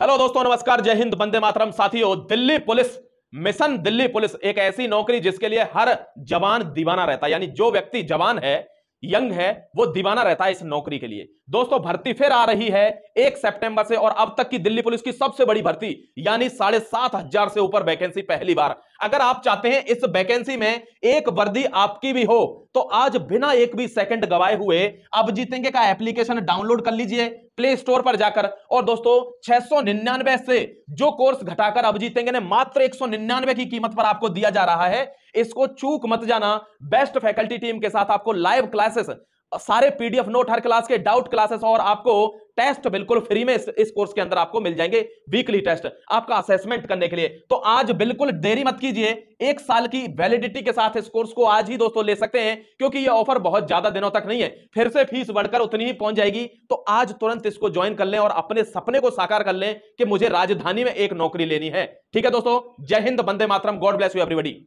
hello दोस्तों नमस्कार जय हिंद बंदे मातरम साथियों Delhi police mission Delhi police एक ऐसी नौकरी जिसके लिए हर जवान दीवाना रहता है यानी जो व्यक्ति जवान है यंग है वो दीवाना रहता है इस नौकरी के लिए दोस्तों भर्ती फिर आ रही है एक सितंबर से और अब तक की दिल्ली पुलिस की सबसे बड़ी भर्ती यानी साढ़े सात हजार से ऊपर वैकेंसी पहली बार अगर आप चाहते हैं इस वैकेंसी में एक वर्दी आपकी भी हो तो आज बिना एक भी सेकंड गवाए हुए अब जीतेंगे का एप्लीकेशन डाउनलोड कर लीजिए प्ले स्टोर पर जाकर और दोस्तों 699 से जो कोर्स घटाकर अब जीतेंगे ने मात्र 199 की कीमत पर आपको दिया जा रहा है इसको चूक मत जाना बेस्ट फैकल्टी टीम के साथ आपको लाइव क्लासेस सारे पीडीएफ नोट हर क्लास के डाउट क्लासेस और आपको टेस्ट बिल्कुल फ्री में इस, कोर्स के अंदर आपको मिल जाएंगे वीकली टेस्ट आपका असेसमेंट करने के लिए तो आज बिल्कुल देरी मत कीजिए एक साल की वैलिडिटी के साथ इस कोर्स को आज ही दोस्तों ले सकते हैं क्योंकि यह ऑफर बहुत ज्यादा दिनों तक नहीं है फिर से फीस बढ़कर उतनी ही पहुंच जाएगी तो आज तुरंत इसको ज्वाइन कर लें और अपने सपने को साकार कर लें कि मुझे राजधानी में एक नौकरी लेनी है ठीक है दोस्तों जय हिंद बंदे मातरम गॉड ब्लेस यू एवरीबडी